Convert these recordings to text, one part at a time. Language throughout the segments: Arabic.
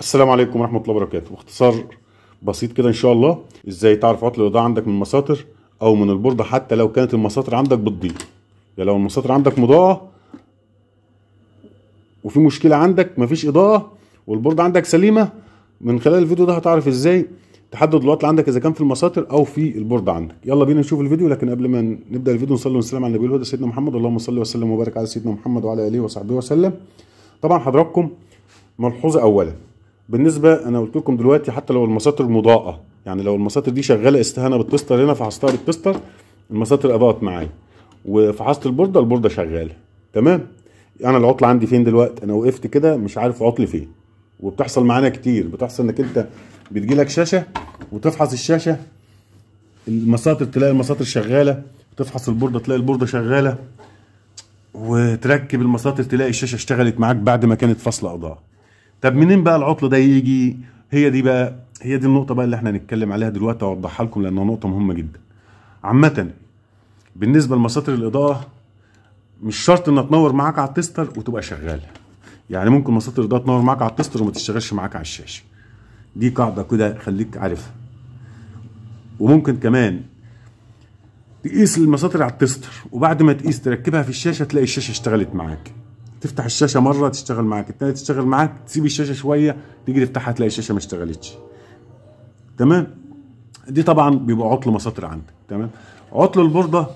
السلام عليكم ورحمه الله وبركاته باختصار بسيط كده ان شاء الله ازاي تعرف عطل الاضاءه عندك من المساطر او من البورده حتى لو كانت المساطر عندك بتضيء يعني لو المساطر عندك مضاءه وفي مشكله عندك مفيش اضاءه والبورده عندك سليمه من خلال الفيديو ده هتعرف ازاي تحدد اللي عندك اذا كان في المساطر او في البورده عندك يلا بينا نشوف الفيديو لكن قبل ما نبدا الفيديو نصلي ونسلم على النبي الهدى سيدنا محمد اللهم صل وسلم وبارك على سيدنا محمد وعلى اله وصحبه وسلم طبعا حضراتكم ملحوظه اولا بالنسبه انا قلت لكم دلوقتي حتى لو المساطر مضاءه يعني لو المساطر دي شغاله استهانه بالتستر هنا فحصتها بالتستر المساطر اضاءت معايا وفحصت البورده البورده شغاله تمام انا العطل عندي فين دلوقتي انا وقفت كده مش عارف عطلي فين وبتحصل معانا كتير بتحصل انك انت بتجيلك شاشه وتفحص الشاشه المساطر تلاقي المساطر شغاله تفحص البورده تلاقي البورده شغاله وتركب المساطر تلاقي الشاشه اشتغلت معاك بعد ما كانت فاصله اضاءه طب منين بقى العطل ده يجي هي دي بقى هي دي النقطه بقى اللي احنا هنتكلم عليها دلوقتي اوضحها لكم لانها نقطه مهمه جدا عامه بالنسبه لمساطر الاضاءه مش شرط انها تنور معاك على التستر وتبقى شغاله يعني ممكن مساطر الاضاءه تنور معاك على التستر وما تشتغلش معاك على الشاشه دي قاعده كده خليك عارفها وممكن كمان تقيس المساطر على التستر وبعد ما تقيس تركبها في الشاشه تلاقي الشاشه اشتغلت معاك تفتح الشاشه مره تشتغل معاك التانيه تشتغل معاك تسيب الشاشه شويه تيجي تفتحها تلاقي الشاشه ما اشتغلتش تمام دي طبعا بيبقى عطل مساطر عندك تمام عطل البورده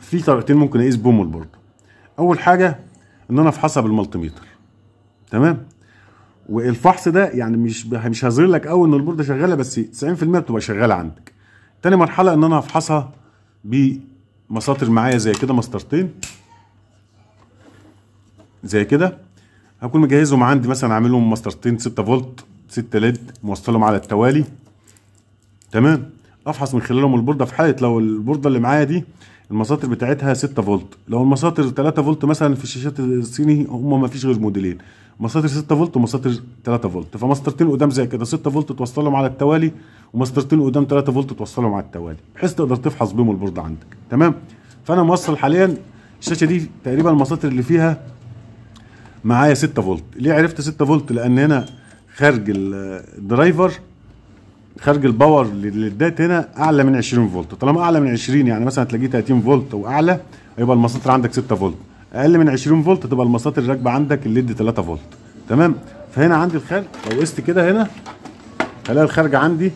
في طريقتين ممكن اقيس بوم البورده اول حاجه ان انا افحصها بالملتيميتر تمام والفحص ده يعني مش مش هظهر لك قوي ان البورده شغاله بس 90% بتبقى شغاله عندك تاني مرحله ان انا افحصها بمساطر معايا زي كده مسطرتين زي كده هكون مجهزهم عندي مثلا عاملهم مسطرتين 6 فولت 6 ليد موصلهم على التوالي تمام افحص من خلالهم البورده في حاله لو البورده اللي معايا دي المساطر بتاعتها 6 فولت لو المساطر 3 فولت مثلا في الشاشات الصيني هم ما فيش غير موديلين مساطر 6 فولت ومساطر 3 فولت فمسطرتين قدام زي كده 6 فولت توصلهم على التوالي ومسطرتين قدام 3 فولت توصلهم على التوالي بحيث تقدر تفحص بيهم البورده عندك تمام فانا موصل حاليا الشاشه دي تقريبا المساطر اللي فيها معايا 6 فولت ليه عرفت 6 فولت لان هنا خارج الدرايفر خارج الباور للدات هنا اعلى من 20 فولت طالما اعلى من 20 يعني مثلا هتلاقيه 30 فولت واعلى يبقى المساطر عندك 6 فولت اقل من 20 فولت تبقى المساطر راكبه عندك الليد 3 فولت تمام فهنا عندي الخارج لو قست كده هنا هلاقي الخارج عندي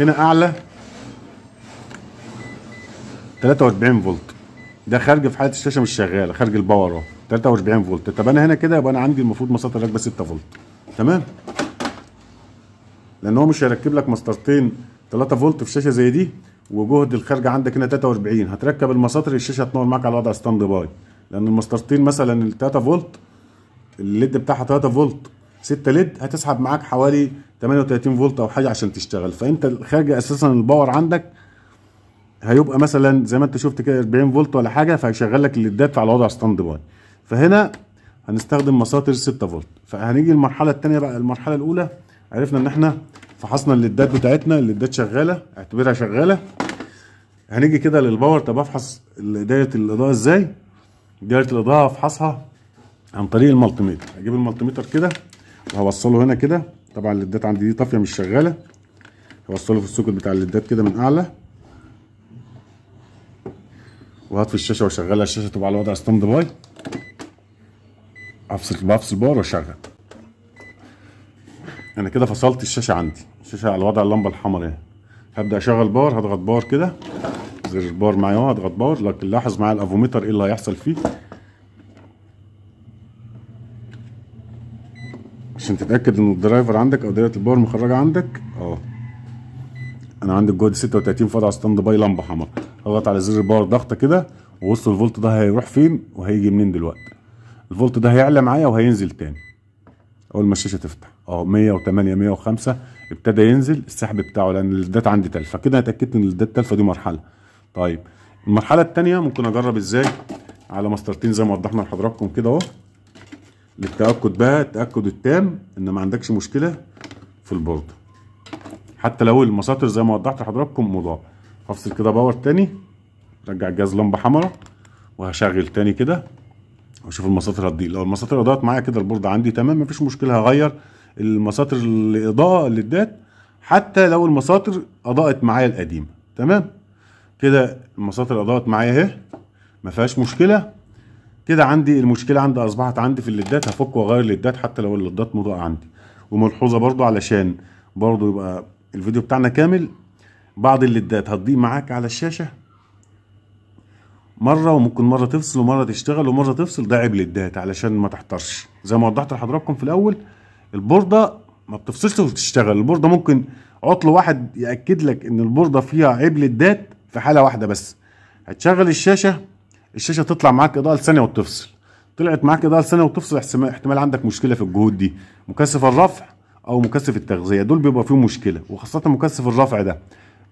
هنا اعلى 43 فولت ده خارج في حاله الشاشه مش شغاله خارج الباور اهو 43 فولت طب انا هنا كده يبقى انا عندي المفروض مسطره راكبه 6 فولت تمام لان هو مش هيركب لك مسطرتين 3 فولت في شاشه زي دي وجهد الخارج عندك هنا 43 هتركب المساطر الشاشه هتنور معاك على وضع ستاند باي لان المسطرتين مثلا ال 3 فولت الليد بتاعها 3 فولت 6 ليد هتسحب معاك حوالي 38 فولت او حاجه عشان تشتغل فانت الخارج اساسا الباور عندك هيبقى مثلا زي ما انت شفت كده 40 فولت ولا حاجه فهيشغل لك الليدات على وضع ستاند باي فهنا هنستخدم مساطر 6 فولت فهنيجي المرحله الثانيه بقى المرحله الاولى عرفنا ان احنا فحصنا الليدات بتاعتنا الليدات شغاله اعتبرها شغاله هنيجي كده للباور طب افحص دايره الاضاءه ازاي دايره الاضاءه افحصها عن طريق المالتيميتر اجيب المالتيميتر كده وهوصله هنا كده طبعا الليدات عندي دي طافيه مش شغاله هوصله في السوكت بتاع الليدات كده من اعلى وهطفي الشاشه واشغلها الشاشه تبقى على وضع ستاند باي هفصل بفصل باور واشغل انا كده فصلت الشاشه عندي الشاشه على وضع اللمبه الحمراء اهي هبدا اشغل باور هضغط باور كده زر الباور معايا اهو هضغط باور لكن لاحظ معايا الافوميتر ايه اللي هيحصل فيه عشان تتاكد ان الدرايفر عندك او دايره الباور مخرجه عندك اه انا عندي الجهد 36 فاضي على ستاند باي لمبه حمراء اضغط على زر الباور ضغطه كده وبص الفولت ده هيروح فين وهيجي منين دلوقتي الفولت ده هيعلى معايا وهينزل تاني اول ما الشاشه تفتح اه 108 105 ابتدى ينزل السحب بتاعه لان الداتا عندي تلفه كده اتاكدت ان الداتا تلفه دي مرحله طيب المرحله الثانيه ممكن اجرب ازاي على مسطرتين زي ما وضحنا لحضراتكم كده اهو للتاكد بقى التاكد التام ان ما عندكش مشكله في البورد حتى لو المساطر زي ما وضحت لحضراتكم مضاء هفصل كده باور تاني رجع الجهاز لمبه حمراء وهشغل تاني كده واشوف المساطر هتضيق لو المساطر اضاءت معايا كده البورد عندي تمام مفيش مشكله هغير المساطر الاضاءه اللي اتدات حتى لو المساطر اضاءت معايا القديمه تمام كده المساطر اضاءت معايا اهي ما فيهاش مشكله كده عندي المشكله عندي اصبحت عندي في الليدات هفك واغير الليدات حتى لو الليدات مضاءه عندي وملحوظه برضو علشان برضو يبقى الفيديو بتاعنا كامل بعض الليدات هتضيق معاك على الشاشه مره وممكن مره تفصل ومره تشتغل ومره تفصل ده عيب للداتا علشان ما تحترش زي ما وضحت لحضراتكم في الاول البورده ما بتفصلش وتشتغل البورده ممكن عطل واحد ياكد لك ان البورده فيها عيب للدات في حاله واحده بس هتشغل الشاشه الشاشه تطلع معاك اضاءه لثانيه وتفصل طلعت معاك اضاءه لثانيه وتفصل احتمال عندك مشكله في الجهود دي مكثف الرفع او مكثف التغذيه دول بيبقى فيهم مشكله وخاصه مكثف الرفع ده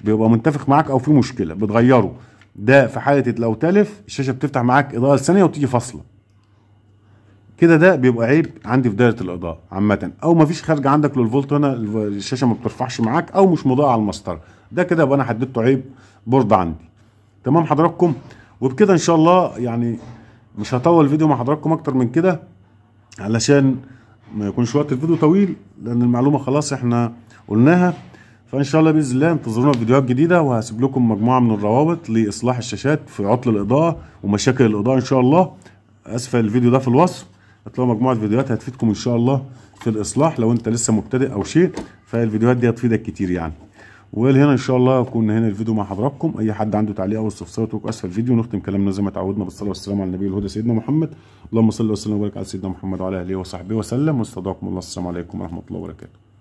بيبقى منتفخ معاك او فيه مشكله بتغيره ده في حاله لو تلف الشاشه بتفتح معاك اضاءه ثانيه وتيجي فاصله كده ده بيبقى عيب عندي في دايره الاضاءه عامه او مفيش خارجه عندك للفولت هنا الشاشه ما بترفعش معاك او مش مضاءه على المسطره ده كده يبقى انا حددته عيب بورد عندي تمام حضراتكم وبكده ان شاء الله يعني مش هطول الفيديو مع حضراتكم اكتر من كده علشان ما يكونش وقت الفيديو طويل لان المعلومه خلاص احنا قلناها فان شاء الله باذن الله انتظرونا في فيديوهات جديده وهسيب لكم مجموعه من الروابط لاصلاح الشاشات في عطل الاضاءه ومشاكل الاضاءه ان شاء الله اسفل الفيديو ده في الوصف هتلاقوا مجموعه فيديوهات هتفيدكم ان شاء الله في الاصلاح لو انت لسه مبتدئ او شيء فالفيديوهات دي هتفيدك كتير يعني ولهنا ان شاء الله يكون هنا الفيديو مع حضراتكم اي حد عنده تعليق او استفسار اتركوا اسفل الفيديو نختم كلامنا زي ما تعودنا بالصلاه والسلام على النبي الهدى سيدنا محمد اللهم صل وسلم وبارك على سيدنا محمد وعلى اله وصحبه وسلم واستودعكم الله السلام عليكم ورحمه الله وبركاته